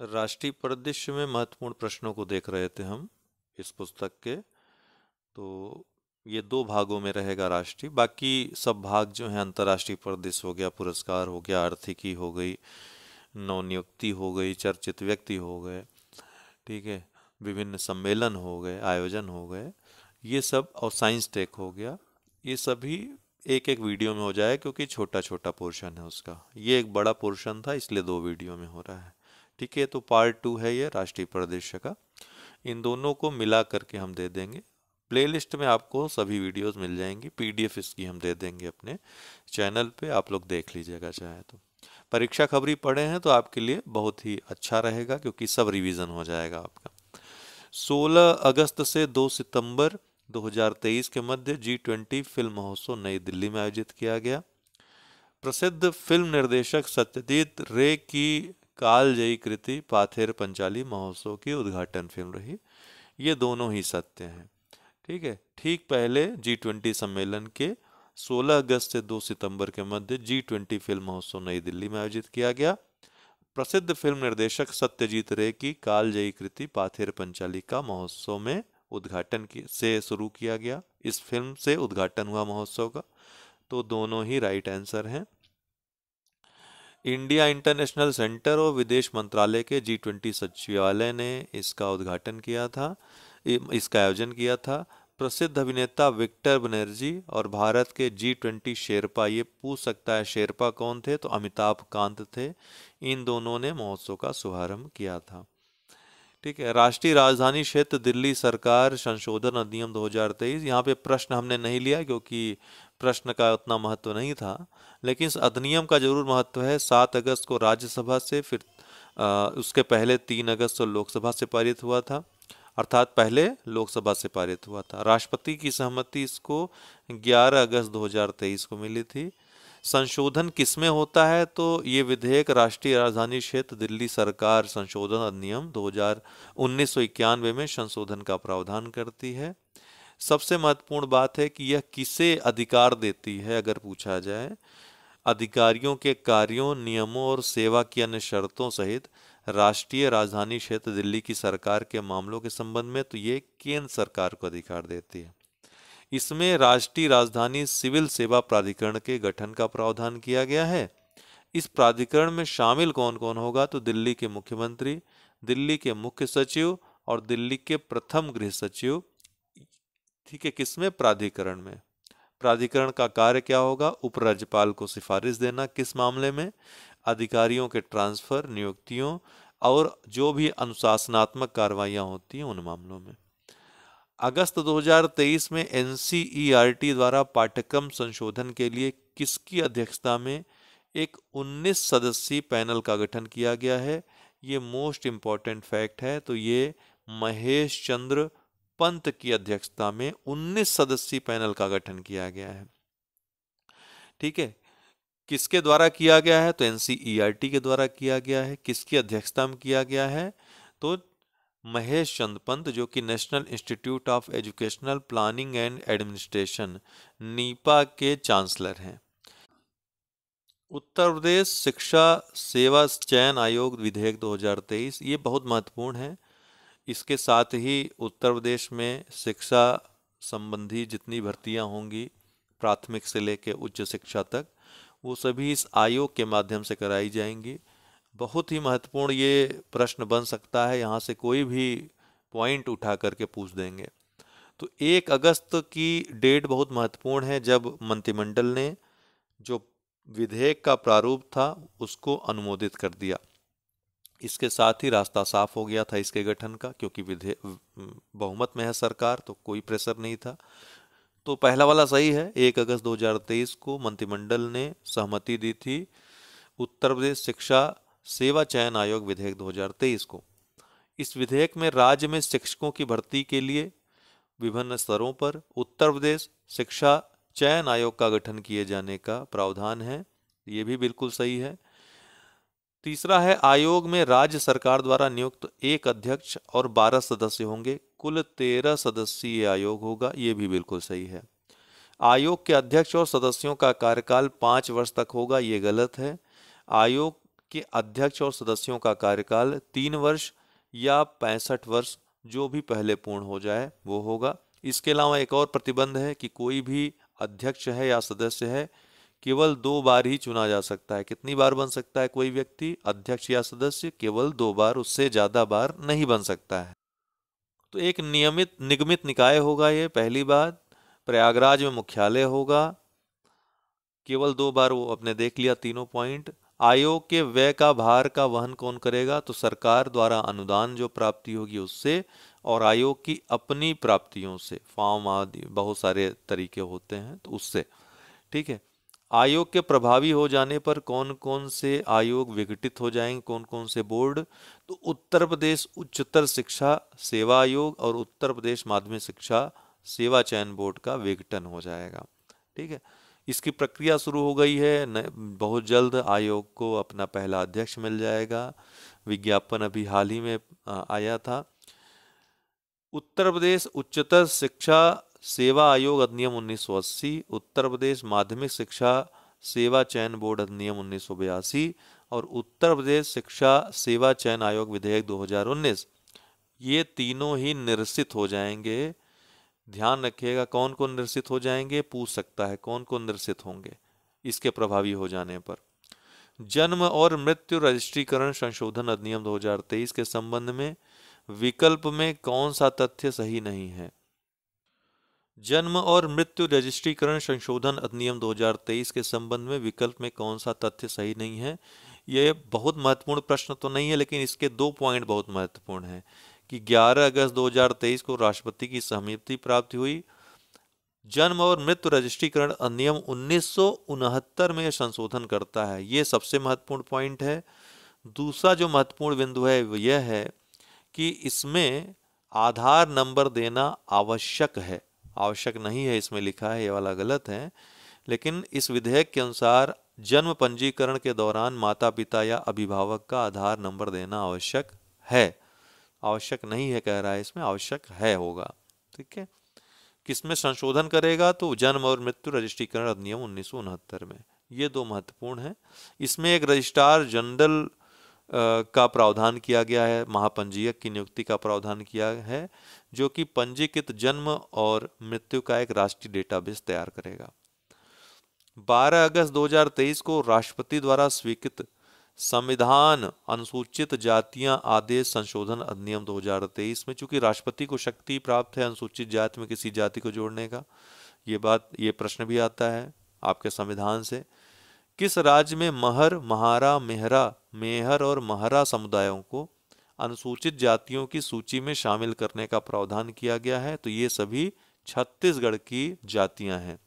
राष्ट्रीय परिदृश्य में महत्वपूर्ण प्रश्नों को देख रहे थे हम इस पुस्तक के तो ये दो भागों में रहेगा राष्ट्रीय बाकी सब भाग जो हैं अंतर्राष्ट्रीय परिदृश्य हो गया पुरस्कार हो गया आर्थिकी हो गई नवनियुक्ति हो गई चर्चित व्यक्ति हो गए ठीक है विभिन्न सम्मेलन हो गए आयोजन हो गए ये सब और साइंस टेक हो गया ये सभी एक एक वीडियो में हो जाए क्योंकि छोटा छोटा पोर्शन है उसका ये एक बड़ा पोर्शन था इसलिए दो वीडियो में हो रहा है ठीक है तो पार्ट टू है ये राष्ट्रीय परिदृश्य का इन दोनों को मिला करके हम दे देंगे प्लेलिस्ट में आपको सभी वीडियोस मिल जाएंगी पीडीएफ इसकी हम दे देंगे अपने चैनल पे आप लोग देख लीजिएगा चाहे तो परीक्षा खबरी पढ़े हैं तो आपके लिए बहुत ही अच्छा रहेगा क्योंकि सब रिवीजन हो जाएगा आपका 16 अगस्त से 2 सितंबर 2023 के मध्य जी ट्वेंटी फिल्म महोत्सव नई दिल्ली में आयोजित किया गया प्रसिद्ध फिल्म निर्देशक सत्यजीत रे की कालजयी कृति पाथेर पंचाली महोत्सव की उद्घाटन फिल्म रही ये दोनों ही सत्य हैं ठीक है ठीक पहले जी ट्वेंटी सम्मेलन के 16 अगस्त से 2 सितंबर के मध्य जी ट्वेंटी फिल्म महोत्सव नई दिल्ली में आयोजित किया गया प्रसिद्ध फिल्म निर्देशक सत्यजीत रे की कालजयी कृति पाथेर पंचाली का महोत्सव में उद्घाटन से शुरू किया गया इस फिल्म से उद्घाटन हुआ महोत्सव का तो दोनों ही राइट आंसर हैं इंडिया इंटरनेशनल सेंटर और विदेश मंत्रालय के जी ट्वेंटी सचिवालय ने इसका उद्घाटन किया था इसका आयोजन किया था प्रसिद्ध अभिनेता विक्टर बनर्जी और भारत के जी ट्वेंटी शेरपा ये पूछ सकता है शेरपा कौन थे तो अमिताभ कांत थे इन दोनों ने महोत्सव का शुभारंभ किया था ठीक है राष्ट्रीय राजधानी क्षेत्र दिल्ली सरकार संशोधन अधिनियम 2023 यहाँ पे प्रश्न हमने नहीं लिया क्योंकि प्रश्न का उतना महत्व नहीं था लेकिन इस अधिनियम का जरूर महत्व है सात अगस्त को राज्यसभा से फिर आ, उसके पहले तीन अगस्त को लोकसभा से पारित हुआ था अर्थात पहले लोकसभा से पारित हुआ था राष्ट्रपति की सहमति इसको 11 अगस्त 2023 को मिली थी संशोधन किसमें होता है तो ये विधेयक राष्ट्रीय राजधानी क्षेत्र दिल्ली सरकार संशोधन अधिनियम दो हजार में संशोधन का प्रावधान करती है सबसे महत्वपूर्ण बात है कि यह किसे अधिकार देती है अगर पूछा जाए अधिकारियों के कार्यों नियमों और सेवा की अन्य शर्तों सहित राष्ट्रीय राजधानी क्षेत्र दिल्ली की सरकार के मामलों के संबंध में तो ये केंद्र सरकार को अधिकार देती है इसमें राष्ट्रीय राजधानी सिविल सेवा प्राधिकरण के गठन का प्रावधान किया गया है इस प्राधिकरण में शामिल कौन कौन होगा तो दिल्ली के मुख्यमंत्री दिल्ली के मुख्य सचिव और दिल्ली के प्रथम गृह सचिव ठीक है किसमें प्राधिकरण में प्राधिकरण का कार्य क्या होगा उपराज्यपाल को सिफारिश देना किस मामले में अधिकारियों के ट्रांसफर नियुक्तियों और जो भी अनुशासनात्मक कार्रवाइयाँ होती हैं उन मामलों में अगस्त 2023 में एन द्वारा पाठ्यक्रम संशोधन के लिए किसकी अध्यक्षता में एक 19 सदस्यीय पैनल का गठन किया गया है ये मोस्ट इम्पॉर्टेंट फैक्ट है तो ये महेश चंद्र पंत की अध्यक्षता में 19 सदस्यीय पैनल का गठन किया गया है ठीक है किसके द्वारा किया गया है तो एनसीईआरटी के द्वारा किया गया है किसकी अध्यक्षता में किया गया है तो महेश चंद पंत जो कि National Institute of Educational Planning and Administration NIEPA के चांसलर हैं उत्तर प्रदेश शिक्षा सेवा चयन आयोग विधेयक 2023 ये बहुत महत्वपूर्ण है इसके साथ ही उत्तर प्रदेश में शिक्षा संबंधी जितनी भर्तियां होंगी प्राथमिक से लेकर उच्च शिक्षा तक वो सभी इस आयोग के माध्यम से कराई जाएंगी बहुत ही महत्वपूर्ण ये प्रश्न बन सकता है यहाँ से कोई भी पॉइंट उठा करके पूछ देंगे तो एक अगस्त की डेट बहुत महत्वपूर्ण है जब मंत्रिमंडल ने जो विधेयक का प्रारूप था उसको अनुमोदित कर दिया इसके साथ ही रास्ता साफ हो गया था इसके गठन का क्योंकि विधेय बहुमत में है सरकार तो कोई प्रेशर नहीं था तो पहला वाला सही है एक अगस्त 2023 को मंत्रिमंडल ने सहमति दी थी उत्तर प्रदेश शिक्षा सेवा चयन आयोग विधेयक 2023 को इस विधेयक में राज्य में शिक्षकों की भर्ती के लिए विभिन्न स्तरों पर उत्तर प्रदेश शिक्षा चयन आयोग का गठन किए जाने का प्रावधान है ये भी बिल्कुल सही है तीसरा है आयोग में राज्य सरकार द्वारा नियुक्त एक अध्यक्ष और बारह सदस्य होंगे कुल तेरह सदस्यीय आयोग होगा ये भी बिल्कुल सही है आयोग के अध्यक्ष और सदस्यों का कार्यकाल पाँच वर्ष तक होगा ये गलत है आयोग के अध्यक्ष और सदस्यों का कार्यकाल तीन वर्ष या पैंसठ वर्ष जो भी पहले पूर्ण हो जाए वो होगा इसके अलावा एक और प्रतिबंध है कि कोई भी अध्यक्ष है या सदस्य है केवल दो बार ही चुना जा सकता है कितनी बार बन सकता है कोई व्यक्ति अध्यक्ष या सदस्य केवल दो बार उससे ज्यादा बार नहीं बन सकता है तो एक नियमित निगमित निकाय होगा ये पहली बात प्रयागराज में मुख्यालय होगा केवल दो बार वो अपने देख लिया तीनों पॉइंट आयोग के व्यय का भार का वहन कौन करेगा तो सरकार द्वारा अनुदान जो प्राप्ति होगी उससे और आयोग की अपनी प्राप्तियों से फॉर्म आदि बहुत सारे तरीके होते हैं तो उससे ठीक है आयोग के प्रभावी हो जाने पर कौन कौन से आयोग विघटित हो जाएंगे कौन कौन से बोर्ड तो उत्तर प्रदेश उच्चतर शिक्षा सेवा आयोग और उत्तर प्रदेश माध्यमिक शिक्षा सेवा चयन बोर्ड का विघटन हो जाएगा ठीक है इसकी प्रक्रिया शुरू हो गई है बहुत जल्द आयोग को अपना पहला अध्यक्ष मिल जाएगा विज्ञापन अभी हाल ही में आया था उत्तर प्रदेश उच्चतर शिक्षा सेवा आयोग अधिनियम 1980 उत्तर प्रदेश माध्यमिक शिक्षा सेवा चयन बोर्ड अधिनियम उन्नीस और उत्तर प्रदेश शिक्षा सेवा चयन आयोग विधेयक 2019 ये तीनों ही निरसित हो जाएंगे ध्यान रखिएगा कौन कौन निरसित हो जाएंगे पूछ सकता है कौन कौन निरसित होंगे इसके प्रभावी हो जाने पर जन्म और मृत्यु रजिस्ट्रीकरण संशोधन अधिनियम 2023 के संबंध में विकल्प में कौन सा तथ्य सही नहीं है जन्म और मृत्यु रजिस्ट्रीकरण संशोधन अधिनियम 2023 के संबंध में विकल्प में कौन सा तथ्य सही नहीं है यह बहुत महत्वपूर्ण प्रश्न तो नहीं है लेकिन इसके दो पॉइंट बहुत महत्वपूर्ण हैं कि 11 अगस्त 2023 को राष्ट्रपति की सहमति प्राप्ति हुई जन्म और मृत्यु रजिस्ट्रीकरण अधिनियम उन्नीस में संशोधन करता है ये सबसे महत्वपूर्ण पॉइंट है दूसरा जो महत्वपूर्ण बिंदु है यह है कि इसमें आधार नंबर देना आवश्यक है आवश्यक नहीं है इसमें लिखा है ये वाला गलत है लेकिन इस विधेयक के अनुसार जन्म पंजीकरण के दौरान माता पिता या अभिभावक का आधार नंबर देना आवश्यक है आवश्यक नहीं है कह रहा है इसमें आवश्यक है होगा ठीक है किसमें संशोधन करेगा तो जन्म और मृत्यु रजिस्ट्रीकरण अधिनियम उन्नीस में ये दो महत्वपूर्ण है इसमें एक रजिस्ट्रार जनरल का प्रावधान किया गया है महापंजीयक की नियुक्ति का प्रावधान किया है जो कि पंजीकृत जन्म और मृत्यु का एक राष्ट्रीय डेटाबेस तैयार करेगा 12 अगस्त 2023 को राष्ट्रपति द्वारा स्वीकृत संविधान अनुसूचित जातियां आदेश संशोधन अधिनियम 2023 में चूंकि राष्ट्रपति को शक्ति प्राप्त है अनुसूचित जाति में किसी जाति को जोड़ने का ये बात ये प्रश्न भी आता है आपके संविधान से किस राज्य में महर महारा मेहरा मेहर और महरा समुदायों को अनुसूचित जातियों की सूची में शामिल करने का प्रावधान किया गया है तो ये सभी छत्तीसगढ़ की जातियां हैं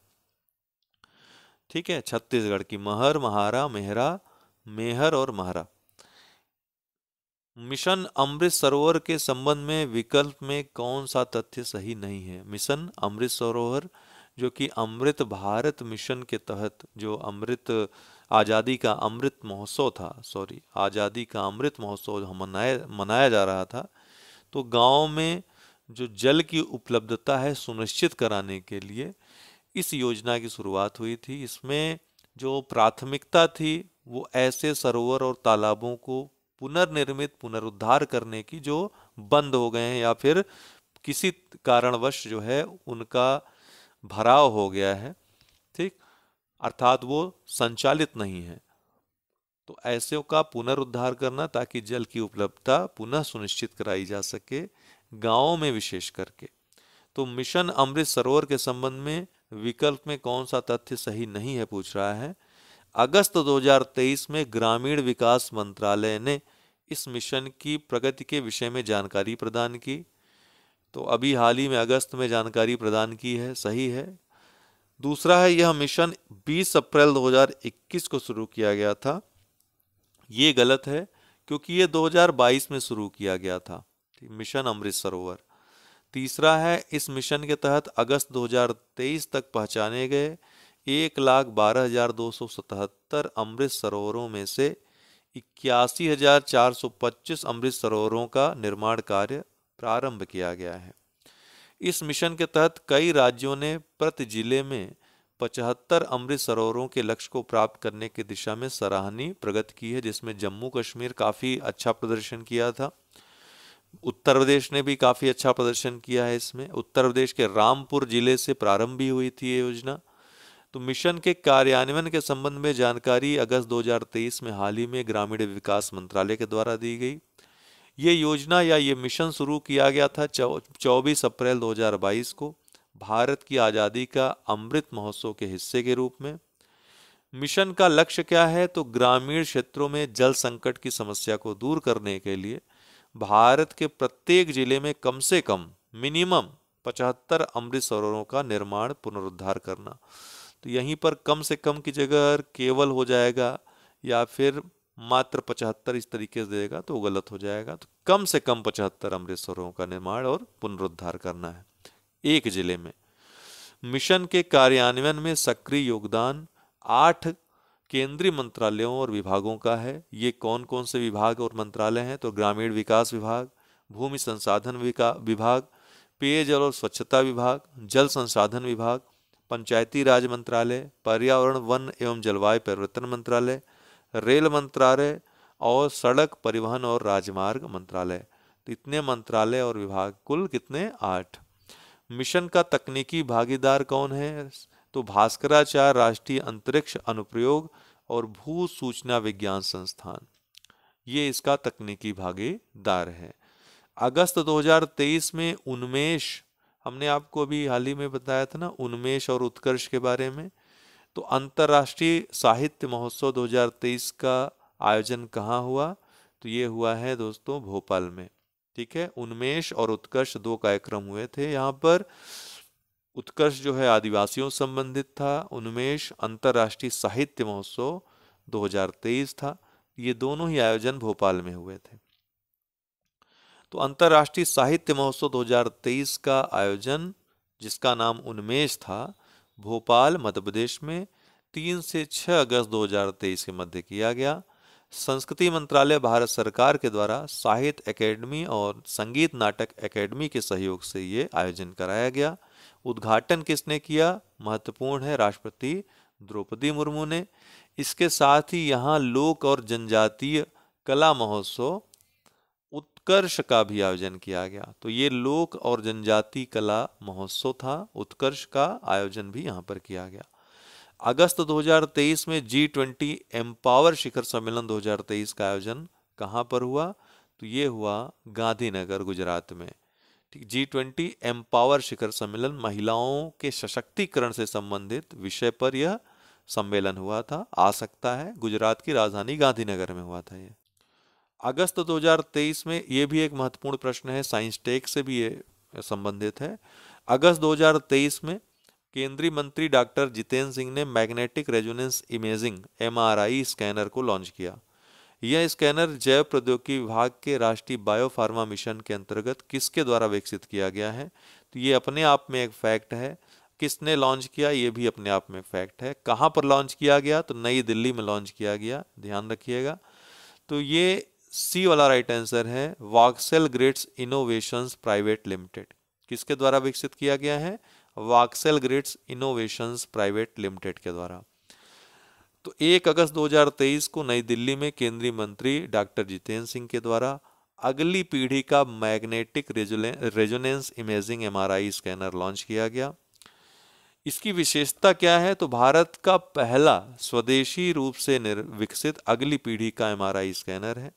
ठीक है छत्तीसगढ़ की महर महारा मेहरा मेहर और महरा मिशन अमृत सरोवर के संबंध में विकल्प में कौन सा तथ्य सही नहीं है मिशन अमृत सरोवर जो कि अमृत भारत मिशन के तहत जो अमृत आज़ादी का अमृत महोत्सव था सॉरी आज़ादी का अमृत महोत्सव हम मनाया मनाया जा रहा था तो गांव में जो जल की उपलब्धता है सुनिश्चित कराने के लिए इस योजना की शुरुआत हुई थी इसमें जो प्राथमिकता थी वो ऐसे सरोवर और तालाबों को पुनर्निर्मित पुनरुद्धार करने की जो बंद हो गए हैं या फिर किसी कारणवश जो है उनका भराव हो गया है ठीक अर्थात वो संचालित नहीं है तो ऐसे का पुनरुद्धार करना ताकि जल की उपलब्धता पुनः सुनिश्चित कराई जा सके गाँव में विशेष करके तो मिशन अमृत सरोवर के संबंध में विकल्प में कौन सा तथ्य सही नहीं है पूछ रहा है अगस्त 2023 में ग्रामीण विकास मंत्रालय ने इस मिशन की प्रगति के विषय में जानकारी प्रदान की तो अभी हाल ही में अगस्त में जानकारी प्रदान की है सही है दूसरा है यह मिशन 20 अप्रैल 2021 को शुरू किया गया था ये गलत है क्योंकि ये 2022 में शुरू किया गया था मिशन अमृत सरोवर तीसरा है इस मिशन के तहत अगस्त 2023 तक पहचाने गए एक लाख बारह हजार दो सौ सतहत्तर अमृत सरोवरों में से इक्यासी हजार चार सौ पच्चीस अमृत सरोवरों का निर्माण कार्य प्रारंभ किया गया है इस मिशन के तहत कई राज्यों ने प्रति जिले में पचहत्तर अमृत सरोवरों के लक्ष्य को प्राप्त करने की दिशा में सराहनीय प्रगति की है जिसमें जम्मू कश्मीर काफ़ी अच्छा प्रदर्शन किया था उत्तर प्रदेश ने भी काफ़ी अच्छा प्रदर्शन किया है इसमें उत्तर प्रदेश के रामपुर जिले से प्रारंभ भी हुई थी ये योजना तो मिशन के कार्यान्वयन के संबंध में जानकारी अगस्त 2023 में हाल ही में ग्रामीण विकास मंत्रालय के द्वारा दी गई ये योजना या ये मिशन शुरू किया गया था चौबीस अप्रैल 2022 को भारत की आज़ादी का अमृत महोत्सव के हिस्से के रूप में मिशन का लक्ष्य क्या है तो ग्रामीण क्षेत्रों में जल संकट की समस्या को दूर करने के लिए भारत के प्रत्येक जिले में कम से कम मिनिमम पचहत्तर अमृत सरोवरों का निर्माण पुनरुद्धार करना तो यहीं पर कम से कम की जगह केवल हो जाएगा या फिर मात्र पचहत्तर इस तरीके से देगा तो गलत हो जाएगा तो कम से कम पचहत्तर अमृत सरोवरों का निर्माण और पुनरुद्धार करना है एक जिले में मिशन के कार्यान्वयन में सक्रिय योगदान आठ केंद्रीय मंत्रालयों और विभागों का है ये कौन कौन से विभाग और मंत्रालय हैं तो ग्रामीण विकास विभाग भूमि संसाधन विभाग पेयजल और स्वच्छता विभाग जल संसाधन विभाग पंचायती राज मंत्रालय पर्यावरण वन एवं जलवायु परिवर्तन मंत्रालय रेल मंत्रालय और सड़क परिवहन और राजमार्ग मंत्रालय तो इतने मंत्रालय और विभाग कुल कितने आठ मिशन का तकनीकी भागीदार कौन है तो भास्कराचार्य राष्ट्रीय अंतरिक्ष अनुप्रयोग और भू सूचना विज्ञान संस्थान ये इसका तकनीकी भागीदार है अगस्त 2023 में उन्मेष हमने आपको अभी हाल ही में बताया था ना उन्मेष और उत्कर्ष के बारे में तो अंतर्राष्ट्रीय साहित्य महोत्सव 2023 का आयोजन कहाँ हुआ तो ये हुआ है दोस्तों भोपाल में ठीक है उन्मेष और उत्कर्ष दो कार्यक्रम हुए थे यहाँ पर उत्कर्ष जो है आदिवासियों से संबंधित था उन्मेष अंतर्राष्ट्रीय साहित्य महोत्सव 2023 था ये दोनों ही आयोजन भोपाल में हुए थे तो अंतर्राष्ट्रीय साहित्य महोत्सव 2023 का आयोजन जिसका नाम उन्मेष था भोपाल मध्य प्रदेश में तीन से छः अगस्त 2023 के मध्य किया गया संस्कृति मंत्रालय भारत सरकार के द्वारा साहित्य एकेडमी और संगीत नाटक एकेडमी के सहयोग से ये आयोजन कराया गया उद्घाटन किसने किया महत्वपूर्ण है राष्ट्रपति द्रौपदी मुर्मू ने इसके साथ ही यहाँ लोक और जनजातीय कला महोत्सव उत्कर्ष का भी आयोजन किया गया तो ये लोक और जनजाति कला महोत्सव था उत्कर्ष का आयोजन भी यहाँ पर किया गया अगस्त 2023 में जी ट्वेंटी एम्पावर शिखर सम्मेलन 2023 का आयोजन कहाँ पर हुआ तो ये हुआ गांधीनगर गुजरात में ठीक जी ट्वेंटी एम्पावर शिखर सम्मेलन महिलाओं के सशक्तिकरण से संबंधित विषय पर यह सम्मेलन हुआ था आ सकता है गुजरात की राजधानी गांधीनगर में हुआ था यह अगस्त 2023 में ये भी एक महत्वपूर्ण प्रश्न है साइंस टेक से भी ये संबंधित है अगस्त 2023 में केंद्रीय मंत्री डॉक्टर जितेंद्र सिंह ने magnetic resonance imaging M scanner को लॉन्च किया यह स्कैनर जैव प्रौद्योगिकी विभाग के राष्ट्रीय बायोफार्मा मिशन के अंतर्गत किसके द्वारा विकसित किया गया है तो ये अपने आप में एक फैक्ट है किसने लॉन्च किया ये भी अपने आप में फैक्ट है कहाँ पर लॉन्च किया गया तो नई दिल्ली में लॉन्च किया गया ध्यान रखिएगा तो ये सी वाला राइट आंसर है Voxel Grids Innovations Private Limited किसके द्वारा विकसित किया गया है Voxel Grids Innovations Private Limited के द्वारा तो 1 अगस्त 2023 को नई दिल्ली में केंद्रीय मंत्री डॉक्टर जितेंद्र सिंह के द्वारा अगली पीढ़ी का magnetic resonance imaging MRI scanner launch किया गया इसकी विशेषता क्या है तो भारत का पहला स्वदेशी रूप से विकसित अगली पीढ़ी का एमआरआई स्कैनर है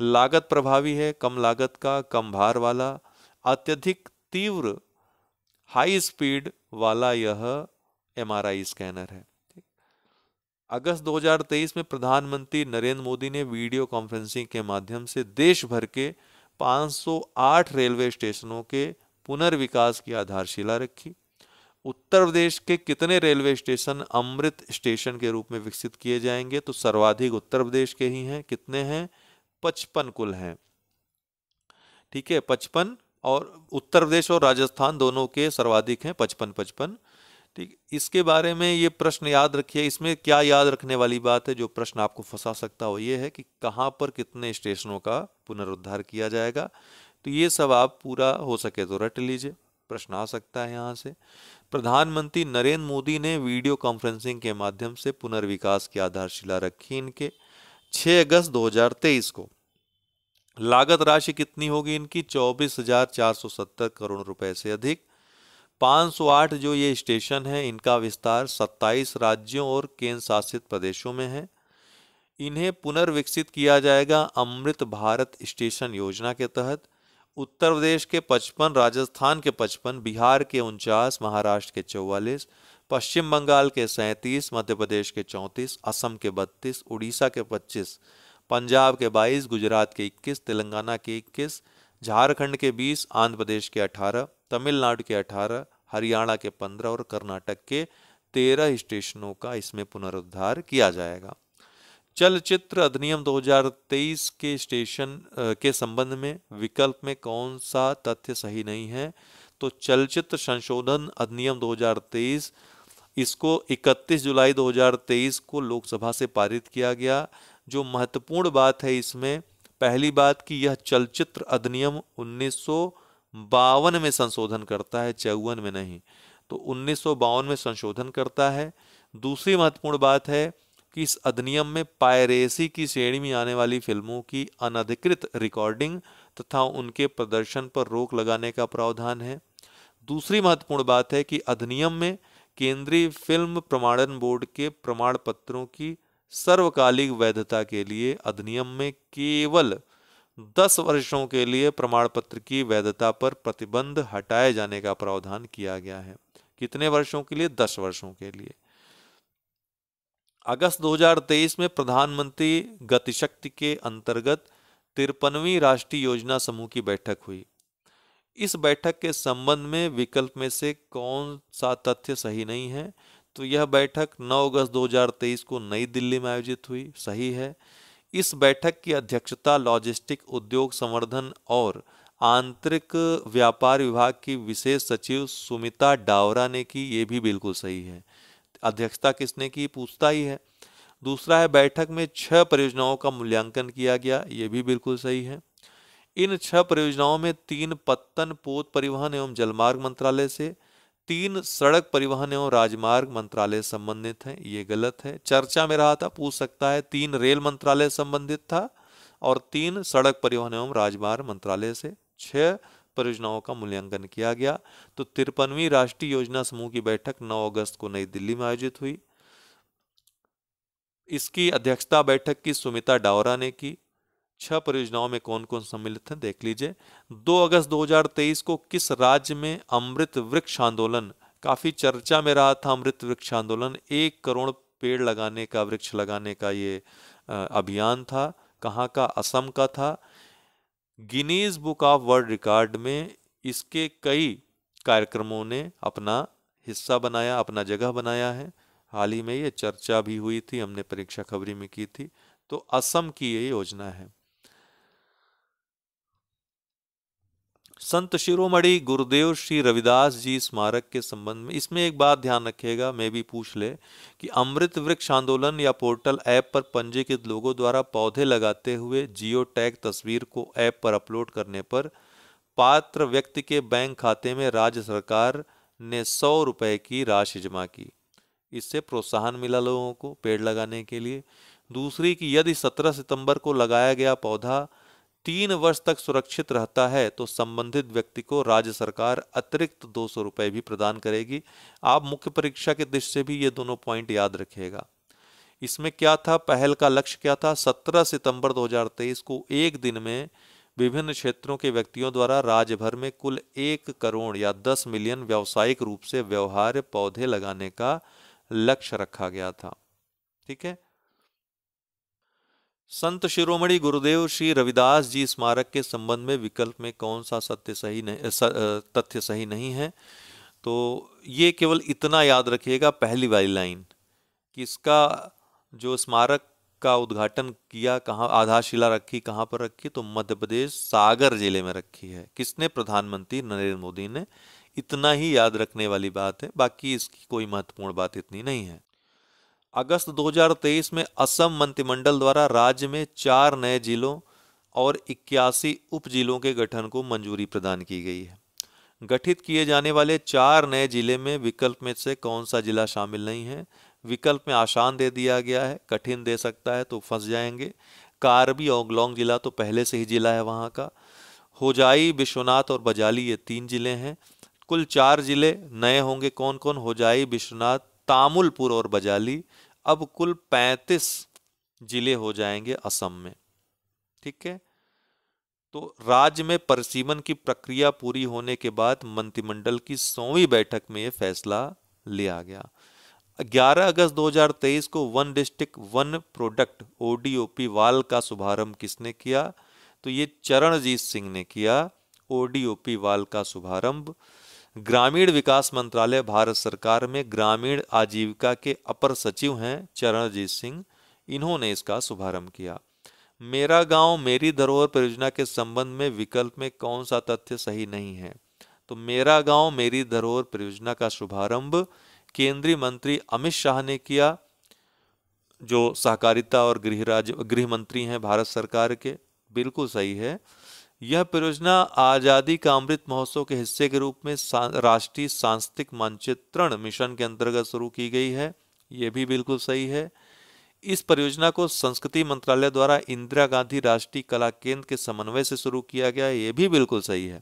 लागत प्रभावी है कम लागत का कम भार वाला अत्यधिक तीव्र हाई स्पीड वाला यह एम स्कैनर है अगस्त 2023 में प्रधानमंत्री नरेंद्र मोदी ने वीडियो कॉन्फ्रेंसिंग के माध्यम से देश भर के 508 रेलवे स्टेशनों के पुनर्विकास की आधारशिला रखी उत्तर प्रदेश के कितने रेलवे स्टेशन अमृत स्टेशन के रूप में विकसित किए जाएंगे तो सर्वाधिक उत्तर प्रदेश के ही हैं कितने हैं पचपन कुल हैं ठीक है पचपन और उत्तर प्रदेश और राजस्थान दोनों के सर्वाधिक हैं पचपन पचपन ठीक इसके बारे में ये प्रश्न याद रखिए इसमें क्या याद रखने वाली बात है जो प्रश्न आपको फंसा सकता हो ये है कि कहाँ पर कितने स्टेशनों का पुनरुद्धार किया जाएगा तो ये सब आप पूरा हो सके तो रट लीजिए प्रश्न आ सकता है यहाँ से प्रधानमंत्री नरेंद्र मोदी ने वीडियो कॉन्फ्रेंसिंग के माध्यम से पुनर्विकास की आधारशिला रखी इनके 6 अगस्त 2023 को लागत राशि कितनी होगी इनकी चौबीस हजार चार सौ सत्तर करोड़ रुपए से अधिक 508 जो ये स्टेशन है इनका विस्तार 27 राज्यों और केंद्र शासित प्रदेशों में है इन्हें पुनर्विकसित किया जाएगा अमृत भारत स्टेशन योजना के तहत उत्तर प्रदेश के 55 राजस्थान के 55 बिहार के उनचास महाराष्ट्र के चौवालीस पश्चिम बंगाल के सैंतीस मध्य प्रदेश के चौंतीस असम के बत्तीस उड़ीसा के पच्चीस पंजाब के बाईस गुजरात के इक्कीस तेलंगाना के इक्कीस झारखंड के बीस आंध्र प्रदेश के अठारह तमिलनाडु के अठारह हरियाणा के पंद्रह और कर्नाटक के तेरह स्टेशनों का इसमें पुनरुद्धार किया जाएगा चलचित्र अधिनियम 2023 के स्टेशन के संबंध में विकल्प में कौन सा तथ्य सही नहीं है तो चलचित्र संशोधन अधिनियम इसको 31 जुलाई 2023 को लोकसभा से पारित किया गया जो महत्वपूर्ण बात है इसमें पहली बात कि यह चलचित्र अधिनियम उन्नीस बावन में संशोधन करता है चौवन में नहीं तो उन्नीस बावन में संशोधन करता है दूसरी महत्वपूर्ण बात है कि इस अधिनियम में पायरेसी की श्रेणी में आने वाली फिल्मों की अनधिकृत रिकॉर्डिंग तथा उनके प्रदर्शन पर रोक लगाने का प्रावधान है दूसरी महत्वपूर्ण बात है कि अधिनियम में केंद्रीय फिल्म प्रमाणन बोर्ड के प्रमाण पत्रों की सर्वकालिक वैधता के लिए अधिनियम में केवल दस वर्षों के लिए प्रमाण पत्र की वैधता पर प्रतिबंध हटाए जाने का प्रावधान किया गया है कितने वर्षों के लिए दस वर्षों के लिए अगस्त 2023 में प्रधानमंत्री गतिशक्ति के अंतर्गत तिरपनवीं राष्ट्रीय योजना समूह की बैठक हुई इस बैठक के संबंध में विकल्प में से कौन सा तथ्य सही नहीं है तो यह बैठक 9 अगस्त 2023 को नई दिल्ली में आयोजित हुई सही है इस बैठक की अध्यक्षता लॉजिस्टिक उद्योग संवर्धन और आंतरिक व्यापार विभाग की विशेष सचिव सुमिता डावरा ने की ये भी बिल्कुल सही है अध्यक्षता किसने की पूछता ही है दूसरा है बैठक में छह परियोजनाओं का मूल्यांकन किया गया ये भी बिल्कुल सही है इन छह परियोजनाओं में तीन पत्तन पोत परिवहन एवं जलमार्ग मंत्रालय से तीन सड़क परिवहन एवं राजमार्ग मंत्रालय संबंधित हैं ये गलत है चर्चा में रहा था पूछ सकता है तीन रेल मंत्रालय संबंधित था और तीन सड़क परिवहन एवं राजमार्ग मंत्रालय से छह परियोजनाओं का मूल्यांकन किया गया तो तिरपनवीं राष्ट्रीय योजना समूह की बैठक 9 अगस्त को नई दिल्ली में आयोजित हुई इसकी अध्यक्षता बैठक की सुमिता डावरा ने की छह परियोजनाओं में कौन कौन सम्मिलित हैं देख लीजिए 2 अगस्त 2023 को किस राज्य में अमृत वृक्ष आंदोलन काफी चर्चा में रहा था अमृत वृक्ष आंदोलन एक करोड़ पेड़ लगाने का वृक्ष लगाने का ये अभियान था कहाँ का असम का था Guinness Book of World Record में इसके कई कार्यक्रमों ने अपना हिस्सा बनाया अपना जगह बनाया है हाल ही में ये चर्चा भी हुई थी हमने परीक्षा खबरी में की थी तो असम की ये योजना है संत शिरोमणि गुरुदेव श्री रविदास जी स्मारक के संबंध में इसमें एक बात ध्यान रखिएगा मैं भी पूछ ले कि अमृत वृक्ष आंदोलन या पोर्टल ऐप पर पंजीकृत लोगों द्वारा पौधे लगाते हुए जियो टैग तस्वीर को ऐप पर अपलोड करने पर पात्र व्यक्ति के बैंक खाते में राज्य सरकार ने सौ रुपये की राशि जमा की इससे प्रोत्साहन मिला लोगों को पेड़ लगाने के लिए दूसरी कि यदि 17 सितंबर को लगाया गया पौधा तीन वर्ष तक सुरक्षित रहता है तो संबंधित व्यक्ति को राज्य सरकार अतिरिक्त दो सौ रुपये भी प्रदान करेगी आप मुख्य परीक्षा के दृष्टि से भी ये दोनों पॉइंट याद रखिएगा इसमें क्या था पहल का लक्ष्य क्या था 17 सितंबर 2023 को एक दिन में विभिन्न क्षेत्रों के व्यक्तियों द्वारा राज्य भर में कुल एक करोड़ या दस मिलियन व्यावसायिक रूप से व्यवहार्य पौधे लगाने का लक्ष्य रखा गया था ठीक है संत शिरोमणि गुरुदेव श्री रविदास जी स्मारक के संबंध में विकल्प में कौन सा सत्य सही नहीं तथ्य सही नहीं है तो ये केवल इतना याद रखिएगा पहली वाली लाइन कि इसका जो स्मारक का उद्घाटन किया कहाँ आधारशिला रखी कहाँ पर रखी तो मध्य प्रदेश सागर जिले में रखी है किसने प्रधानमंत्री नरेंद्र मोदी ने इतना ही याद रखने वाली बात है बाकी इसकी कोई महत्वपूर्ण बात इतनी नहीं है अगस्त 2023 में असम मंत्रिमंडल द्वारा राज्य में चार नए जिलों और इक्यासी उप जिलों के गठन को मंजूरी प्रदान की गई है गठित किए जाने वाले चार नए जिले में विकल्प में से कौन सा जिला शामिल नहीं है विकल्प में आसान दे दिया गया है कठिन दे सकता है तो फंस जाएंगे कार्बी ओंगलोंग जिला तो पहले से ही जिला है वहाँ का होजाई विश्वनाथ और बजाली ये तीन जिले हैं कुल चार जिले नए होंगे कौन कौन होजाई विश्वनाथ तामुलपुर और बजाली अब कुल 35 जिले हो जाएंगे असम में ठीक है तो राज्य में परसीमन की प्रक्रिया पूरी होने के बाद मंत्रिमंडल की सौवीं बैठक में यह फैसला लिया गया 11 अगस्त 2023 को one district one product ODOP wall का शुभारंभ किसने किया तो ये चरणजीत सिंह ने किया ओडीओपी वाल का शुभारंभ ग्रामीण विकास मंत्रालय भारत सरकार में ग्रामीण आजीविका के अपर सचिव हैं चरणजीत सिंह इन्होंने इसका शुभारंभ किया मेरा गांव मेरी धरोहर परियोजना के संबंध में विकल्प में कौन सा तथ्य सही नहीं है तो मेरा गांव मेरी धरोहर परियोजना का शुभारंभ केंद्रीय मंत्री अमित शाह ने किया जो सहकारिता और गृह राज्य गृह मंत्री हैं भारत सरकार के बिल्कुल सही है यह परियोजना आज़ादी का अमृत महोत्सव के हिस्से के रूप में राष्ट्रीय सांस्कृतिक मानचित्रण मिशन के अंतर्गत शुरू की गई है यह भी बिल्कुल सही है इस परियोजना को संस्कृति मंत्रालय द्वारा इंदिरा गांधी राष्ट्रीय कला केंद्र के समन्वय से शुरू किया गया यह भी बिल्कुल सही है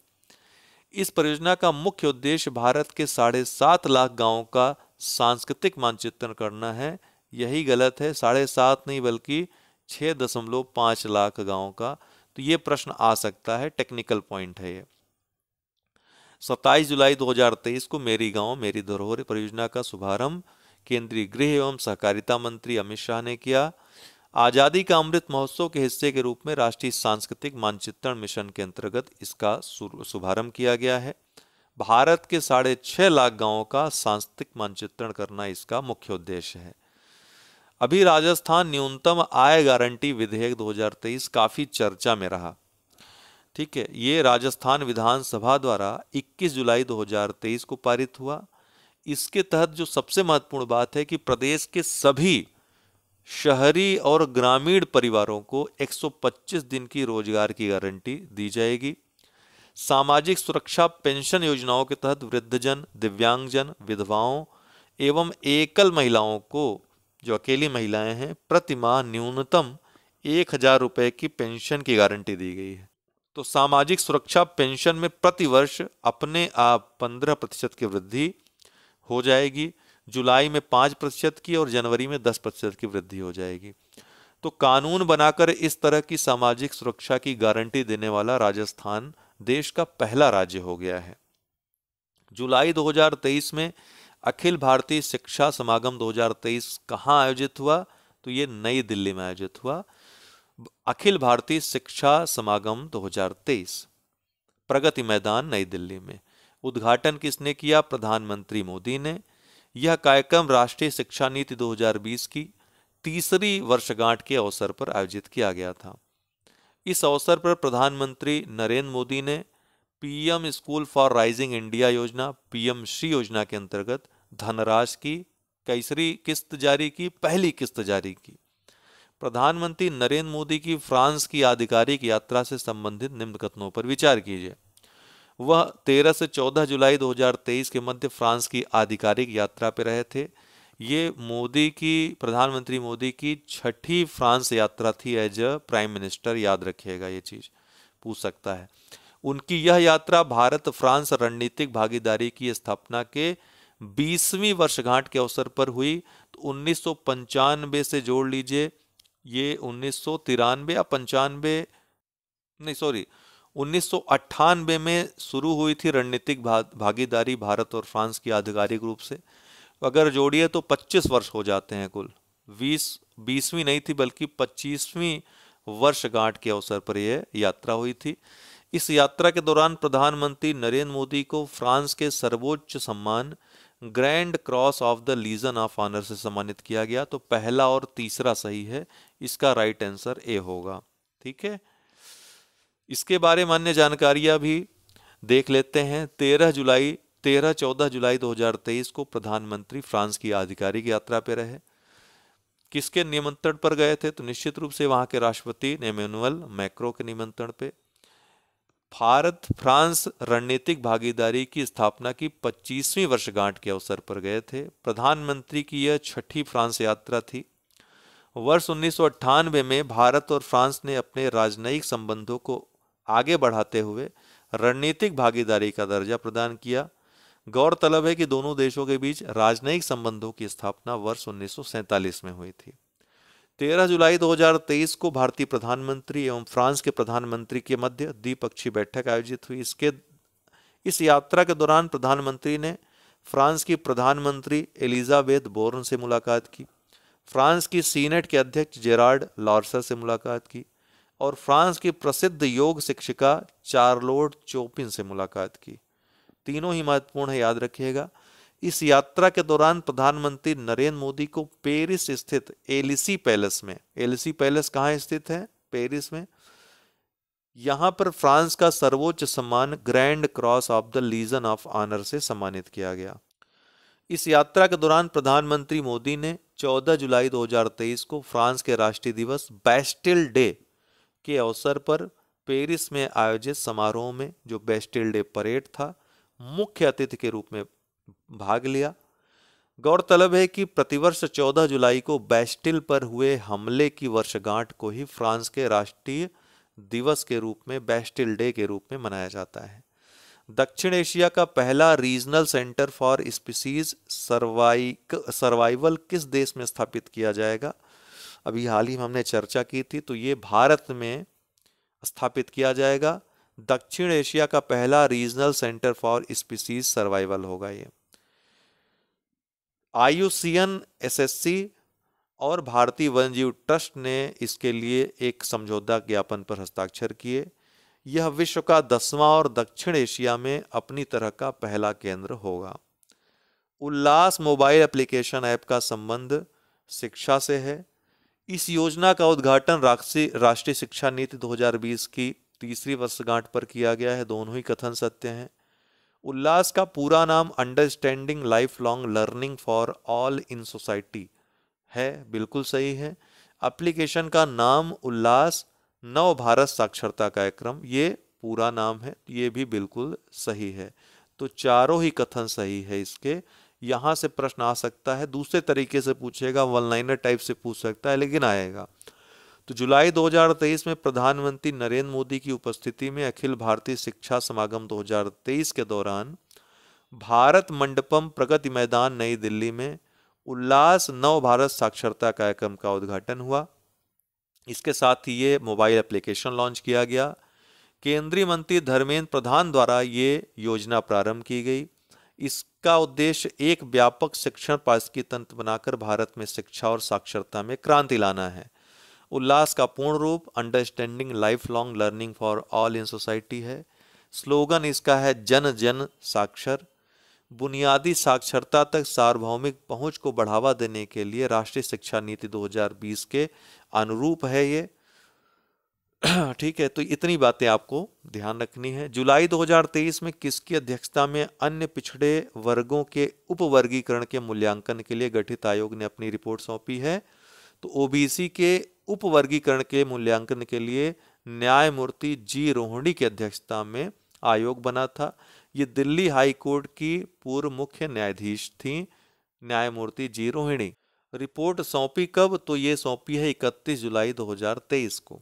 इस परियोजना का मुख्य उद्देश्य भारत के साढ़े सात लाख गांवों का सांस्कृतिक मानचित्रण करना है यही गलत है साढ़े सात नहीं बल्कि छः दशमलव पाँच लाख गांवों का तो ये प्रश्न आ सकता है टेक्निकल पॉइंट है ये सत्ताईस जुलाई 2023 को मेरी गांव मेरी धरोहर परियोजना का शुभारंभ केंद्रीय गृह एवं सहकारिता मंत्री अमित शाह ने किया आज़ादी का अमृत महोत्सव के हिस्से के रूप में राष्ट्रीय सांस्कृतिक मानचित्रण मिशन के अंतर्गत इसका शुभारंभ किया गया है भारत के साढ़े छह लाख गांवों का सांस्कृतिक मानचित्रण करना इसका मुख्य उद्देश्य है अभी राजस्थान न्यूनतम आय गारंटी विधेयक 2023 काफ़ी चर्चा में रहा ठीक है ये राजस्थान विधानसभा द्वारा 21 जुलाई 2023 को पारित हुआ इसके तहत जो सबसे महत्वपूर्ण बात है कि प्रदेश के सभी शहरी और ग्रामीण परिवारों को 125 दिन की रोजगार की गारंटी दी जाएगी सामाजिक सुरक्षा पेंशन योजनाओं के तहत वृद्धजन दिव्यांगजन विधवाओं एवं एकल महिलाओं को जो अकेली महिलाएं हैं प्रतिमाह न्यूनतम एक हजार रुपए की पेंशन की गारंटी दी गई है तो सामाजिक सुरक्षा पेंशन में प्रतिवर्ष अपने आप पंद्रह प्रतिशत की वृद्धि हो जाएगी जुलाई में पाँच प्रतिशत की और जनवरी में दस प्रतिशत की वृद्धि हो जाएगी तो कानून बनाकर इस तरह की सामाजिक सुरक्षा की गारंटी देने वाला राजस्थान देश का पहला राज्य हो गया है जुलाई 2023 में अखिल भारतीय शिक्षा समागम 2023 कहाँ आयोजित हुआ तो ये नई दिल्ली में आयोजित हुआ अखिल भारतीय शिक्षा समागम 2023 प्रगति मैदान नई दिल्ली में उद्घाटन किसने किया प्रधानमंत्री मोदी ने यह कार्यक्रम राष्ट्रीय शिक्षा नीति 2020 की तीसरी वर्षगांठ के अवसर पर आयोजित किया गया था इस अवसर पर प्रधानमंत्री नरेंद्र मोदी ने PM school for rising India योजना पीएम श्री योजना के अंतर्गत धनराश की कैसरी किस्त जारी की पहली किस्त जारी की प्रधानमंत्री नरेंद्र मोदी की फ्रांस की आधिकारिक यात्रा से संबंधित निम्न कथनों पर विचार कीजिए वह 13 से 14 जुलाई 2023 के मध्य फ्रांस की आधिकारिक यात्रा पर रहे थे ये मोदी की प्रधानमंत्री मोदी की छठी फ्रांस यात्रा थी एज अ प्राइम मिनिस्टर याद रखिएगा ये चीज पूछ सकता है उनकी यह यात्रा भारत फ्रांस रणनीतिक भागीदारी की स्थापना के बीसवीं वर्षगांठ के अवसर पर हुई तो उन्नीस से जोड़ लीजिए ये उन्नीस या पंचानवे नहीं सॉरी उन्नीस में शुरू हुई थी रणनीतिक भागीदारी भारत और फ्रांस की आधिकारिक रूप से अगर जोड़िए तो 25 वर्ष हो जाते हैं कुल 20 बीसवीं नहीं थी बल्कि 25वीं वर्षगांठ के अवसर पर यह यात्रा हुई थी इस यात्रा के दौरान प्रधानमंत्री नरेंद्र मोदी को फ्रांस के सर्वोच्च सम्मान grand cross of the legion of honour से सम्मानित किया गया तो पहला और तीसरा सही है इसका राइट आंसर ए होगा ठीक है इसके बारे में अन्य जानकारियां भी देख लेते हैं तेरह जुलाई तेरह चौदह जुलाई 2023 को प्रधानमंत्री फ्रांस की आधिकारिक यात्रा पर रहे किसके निमंत्रण पर गए थे तो निश्चित रूप से वहां के राष्ट्रपति एमेनुअल मैक्रो के निमंत्रण पे भारत फ्रांस रणनीतिक भागीदारी की स्थापना की 25वीं वर्षगांठ के अवसर पर गए थे प्रधानमंत्री की यह छठी फ्रांस यात्रा थी वर्ष उन्नीस में भारत और फ्रांस ने अपने राजनयिक संबंधों को आगे बढ़ाते हुए रणनीतिक भागीदारी का दर्जा प्रदान किया गौरतलब है कि दोनों देशों के बीच राजनयिक संबंधों की स्थापना वर्ष उन्नीस में हुई थी तेरह जुलाई 2023 को भारतीय प्रधानमंत्री एवं फ्रांस के प्रधानमंत्री के मध्य द्विपक्षीय बैठक आयोजित हुई इसके इस यात्रा के दौरान प्रधानमंत्री ने फ्रांस की प्रधानमंत्री एलिजाबेथ बोर्न से मुलाकात की फ्रांस की सीनेट के अध्यक्ष जेरार्ड लार्सर से मुलाकात की और फ्रांस की प्रसिद्ध योग शिक्षिका चार्लोड चोपिन से मुलाकात की तीनों ही महत्वपूर्ण है याद रखिएगा इस यात्रा के दौरान प्रधानमंत्री नरेंद्र मोदी को पेरिस स्थित एलिसी पैलेस में एलिसी पैलेस कहाँ स्थित है पेरिस में यहां पर फ्रांस का सर्वोच्च सम्मान grand cross of the legion of honour से सम्मानित किया गया इस यात्रा के दौरान प्रधानमंत्री मोदी ने 14 जुलाई 2023 को फ्रांस के राष्ट्रीय दिवस बेस्टिल डे के अवसर पर पेरिस में आयोजित समारोह में जो बेस्टिल डे परेड था मुख्य अतिथि के रूप में भाग लिया गौरतलब है कि प्रतिवर्ष 14 जुलाई को बैस्टिल पर हुए हमले की वर्षगांठ को ही फ्रांस के राष्ट्रीय दिवस के रूप में बैस्टिल डे के रूप में मनाया जाता है दक्षिण एशिया का पहला रीजनल सेंटर फॉर स्पीसीज सर्वाइक सर्वाइवल किस देश में स्थापित किया जाएगा अभी हाल ही में हमने चर्चा की थी तो ये भारत में स्थापित किया जाएगा दक्षिण एशिया का पहला regional centre for species survival होगा ये आयुसीएन एसएससी और भारतीय वन्यजीव ट्रस्ट ने इसके लिए एक समझौता ज्ञापन पर हस्ताक्षर किए यह विश्व का दसवां और दक्षिण एशिया में अपनी तरह का पहला केंद्र होगा उल्लास मोबाइल एप्लीकेशन ऐप का संबंध शिक्षा से है इस योजना का उद्घाटन राष्ट्रीय शिक्षा नीति 2020 की तीसरी वर्षगांठ पर किया गया है दोनों ही कथन सत्य हैं उल्लास का पूरा नाम understanding life long learning for all in society है बिल्कुल सही है एप्लीकेशन का नाम उल्लास नव भारत साक्षरता कार्यक्रम ये पूरा नाम है ये भी बिल्कुल सही है तो चारों ही कथन सही है इसके यहाँ से प्रश्न आ सकता है दूसरे तरीके से पूछेगा वन लाइनर टाइप से पूछ सकता है लेकिन आएगा तो जुलाई 2023 में प्रधानमंत्री नरेंद्र मोदी की उपस्थिति में अखिल भारतीय शिक्षा समागम 2023 के दौरान भारत मंडपम प्रगति मैदान नई दिल्ली में उल्लास नव भारत साक्षरता कार्यक्रम का उद्घाटन हुआ इसके साथ ही ये मोबाइल एप्लीकेशन लॉन्च किया गया केंद्रीय मंत्री धर्मेंद्र प्रधान द्वारा ये योजना प्रारंभ की गई इसका उद्देश्य एक व्यापक शिक्षण पास तंत्र बनाकर भारत में शिक्षा और साक्षरता में क्रांति लाना है उल्लास का पूर्ण रूप understanding life long learning for all in society है स्लोगन इसका है जन जन साक्षर बुनियादी साक्षरता तक सार्वभौमिक पहुंच को बढ़ावा देने के लिए राष्ट्रीय शिक्षा नीति 2020 के अनुरूप है ये ठीक है तो इतनी बातें आपको ध्यान रखनी है जुलाई 2023 में किसकी अध्यक्षता में अन्य पिछड़े वर्गों के उपवर्गीकरण के मूल्यांकन के लिए गठित आयोग ने अपनी रिपोर्ट सौंपी है तो ओबीसी के उपवर्गीकरण के मूल्यांकन के लिए न्यायमूर्ति जी रोहिणी की अध्यक्षता में आयोग बना था ये दिल्ली हाई कोर्ट की पूर्व मुख्य न्यायाधीश थी न्यायमूर्ति जी रोहिणी रिपोर्ट सौंपी कब तो ये सौंपी है 31 जुलाई 2023 को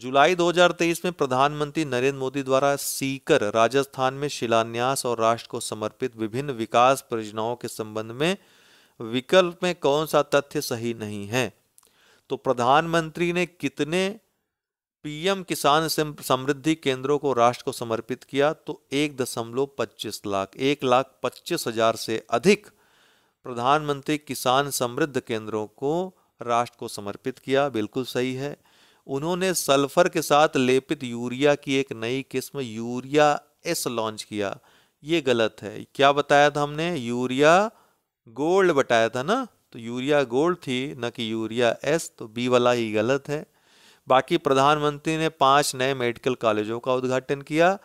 जुलाई 2023 में प्रधानमंत्री नरेंद्र मोदी द्वारा सीकर राजस्थान में शिलान्यास और राष्ट्र को समर्पित विभिन्न विकास परियोजनाओं के संबंध में विकल्प में कौन सा तथ्य सही नहीं है तो प्रधानमंत्री ने कितने पीएम किसान समृद्धि केंद्रों को राष्ट्र को समर्पित किया तो एक दशमलव पच्चीस लाख एक लाख पच्चीस हजार से अधिक प्रधानमंत्री किसान समृद्ध केंद्रों को राष्ट्र को समर्पित किया बिल्कुल सही है उन्होंने सल्फर के साथ लेपित यूरिया की एक नई किस्म यूरिया एस लॉन्च किया ये गलत है क्या बताया था हमने यूरिया गोल्ड बताया था ना तो यूरिया गोल्ड थी न कि यूरिया एस तो बी वाला ही गलत है बाकी प्रधानमंत्री ने पांच नए मेडिकल कॉलेजों का उद्घाटन किया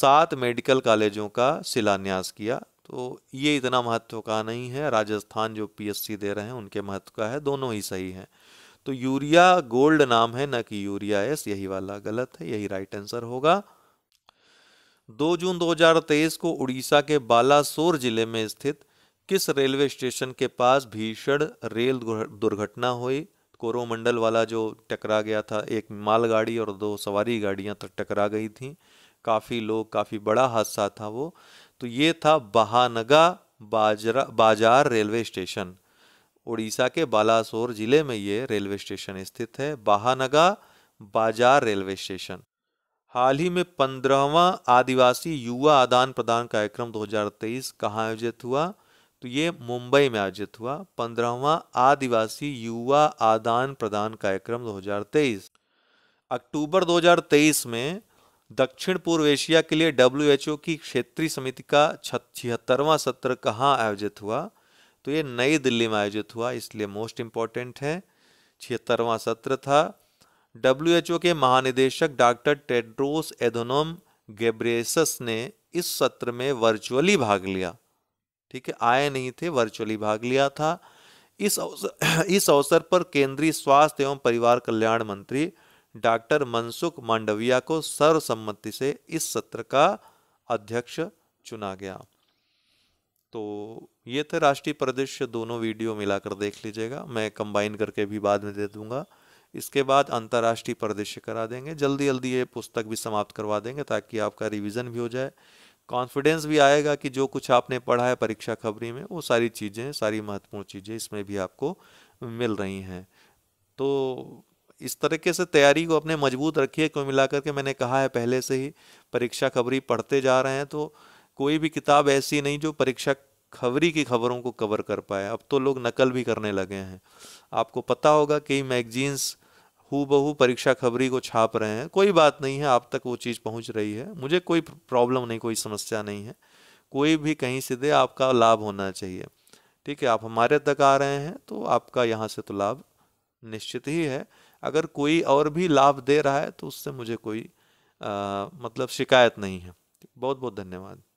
सात मेडिकल कॉलेजों का शिलान्यास किया तो ये इतना महत्व का नहीं है राजस्थान जो पीएससी दे रहे हैं उनके महत्व का है दोनों ही सही हैं तो यूरिया गोल्ड नाम है न कि यूरिया एस यही वाला गलत है यही राइट आंसर होगा 2 जून 2023 को उड़ीसा के बालासोर जिले में स्थित किस रेलवे स्टेशन के पास भीषण रेल दुर्घटना हुई कोरोमंडल वाला जो टकरा गया था एक मालगाड़ी और दो सवारी गाड़ियां तक टकरा गई थी काफ़ी लोग काफ़ी बड़ा हादसा था वो तो ये था बहानगा बाजरा बाजार रेलवे स्टेशन उड़ीसा के बालासोर जिले में ये रेलवे स्टेशन स्थित है बहानगा बाजार रेलवे स्टेशन हाल ही में पंद्रहवा आदिवासी युवा आदान प्रदान कार्यक्रम 2023 कहाँ आयोजित हुआ तो ये मुंबई में आयोजित हुआ पंद्रहवा आदिवासी युवा आदान प्रदान कार्यक्रम 2023 अक्टूबर 2023 में दक्षिण पूर्व एशिया के लिए डब्ल्यू की क्षेत्रीय समिति का छिहत्तरवां सत्र कहाँ आयोजित हुआ तो ये नई दिल्ली में आयोजित हुआ इसलिए मोस्ट इम्पॉर्टेंट है छिहत्तरवां सत्र था डब्ल्यू के महानिदेशक डॉक्टर टेड्रोस एधोनोम गेब्रेसस ने इस सत्र में वर्चुअली भाग लिया ठीक है आए नहीं थे वर्चुअली भाग लिया था इस अवसर इस अवसर पर केंद्रीय स्वास्थ्य एवं परिवार कल्याण मंत्री डॉक्टर मनसुख मांडविया को सर्वसम्मति से इस सत्र का अध्यक्ष चुना गया तो ये थे राष्ट्रीय प्रदेश दोनों वीडियो मिलाकर देख लीजिएगा मैं कंबाइन करके भी बाद में दे दूंगा इसके बाद अंतर्राष्ट्रीय परिदृश्य करा देंगे जल्दी जल्दी ये पुस्तक भी समाप्त करवा देंगे ताकि आपका रिविजन भी हो जाए कॉन्फिडेंस भी आएगा कि जो कुछ आपने पढ़ा है परीक्षा खबरी में वो सारी चीज़ें सारी महत्वपूर्ण चीज़ें इसमें भी आपको मिल रही हैं तो इस तरीके से तैयारी को अपने मजबूत रखिए को मिलाकर के मैंने कहा है पहले से ही परीक्षा खबरी पढ़ते जा रहे हैं तो कोई भी किताब ऐसी नहीं जो परीक्षा खबरी की खबरों को कवर कर पाए अब तो लोग नकल भी करने लगे हैं आपको पता होगा कई मैगजीन्स हु बहू परीक्षा खबरी को छाप रहे हैं कोई बात नहीं है आप तक वो चीज़ पहुंच रही है मुझे कोई प्रॉब्लम नहीं कोई समस्या नहीं है कोई भी कहीं से दे आपका लाभ होना चाहिए ठीक है आप हमारे तक आ रहे हैं तो आपका यहाँ से तो लाभ निश्चित ही है अगर कोई और भी लाभ दे रहा है तो उससे मुझे कोई आ, मतलब शिकायत नहीं है बहुत बहुत धन्यवाद